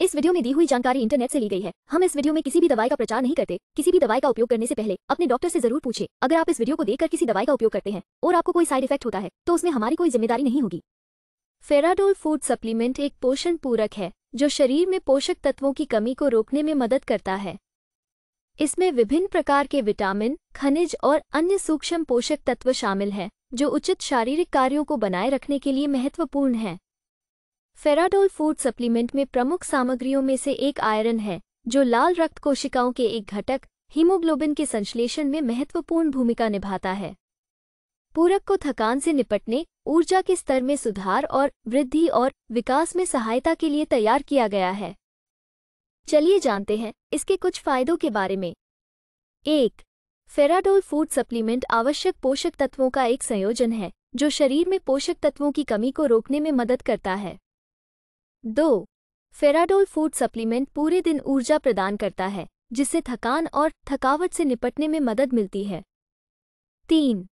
इस वीडियो में दी हुई जानकारी इंटरनेट से ली गई है हम इस वीडियो में किसी भी दवाई का प्रचार नहीं करते किसी भी दवाई का उपयोग करने से पहले अपने डॉक्टर से जरूर पूछे अगर आप इस वीडियो को देखकर किसी दवाई का उपयोग करते हैं और आपको कोई साइड इफेक्ट होता है तो उसमें हमारी कोई जिम्मेदारी नहीं होगी फेराडोल फूड सप्लीमेंट एक पोषण पूरक है जो शरीर में पोषक तत्वों की कमी को रोकने में मदद करता है इसमें विभिन्न प्रकार के विटामिन खनिज और अन्य सूक्ष्म पोषक तत्व शामिल हैं जो उचित शारीरिक कार्यों को बनाए रखने के लिए महत्वपूर्ण हैं फेराडोल फूड सप्लीमेंट में प्रमुख सामग्रियों में से एक आयरन है जो लाल रक्त कोशिकाओं के एक घटक हीमोग्लोबिन के संश्लेषण में महत्वपूर्ण भूमिका निभाता है पूरक को थकान से निपटने ऊर्जा के स्तर में सुधार और वृद्धि और विकास में सहायता के लिए तैयार किया गया है चलिए जानते हैं इसके कुछ फायदों के बारे में एक फेराडोल फूड सप्लीमेंट आवश्यक पोषक तत्वों का एक संयोजन है जो शरीर में पोषक तत्वों की कमी को रोकने में मदद करता है दो फेराडोल फूड सप्लीमेंट पूरे दिन ऊर्जा प्रदान करता है जिससे थकान और थकावट से निपटने में मदद मिलती है तीन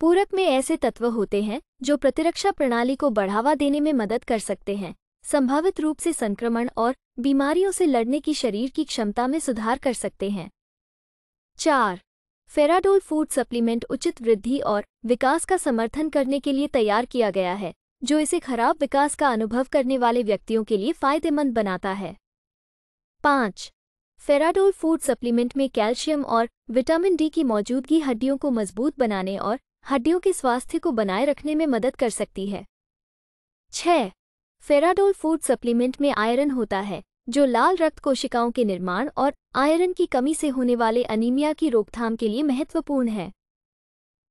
पूरक में ऐसे तत्व होते हैं जो प्रतिरक्षा प्रणाली को बढ़ावा देने में मदद कर सकते हैं संभावित रूप से संक्रमण और बीमारियों से लड़ने की शरीर की क्षमता में सुधार कर सकते हैं चार फेराडोल फूड सप्लीमेंट उचित वृद्धि और विकास का समर्थन करने के लिए तैयार किया गया है जो इसे खराब विकास का अनुभव करने वाले व्यक्तियों के लिए फायदेमंद बनाता है पाँच फेराडोल फूड सप्लीमेंट में कैल्शियम और विटामिन डी की मौजूदगी हड्डियों को मजबूत बनाने और हड्डियों के स्वास्थ्य को बनाए रखने में मदद कर सकती है छह फेराडोल फूड सप्लीमेंट में आयरन होता है जो लाल रक्त कोशिकाओं के निर्माण और आयरन की कमी से होने वाले अनीमिया की रोकथाम के लिए महत्वपूर्ण है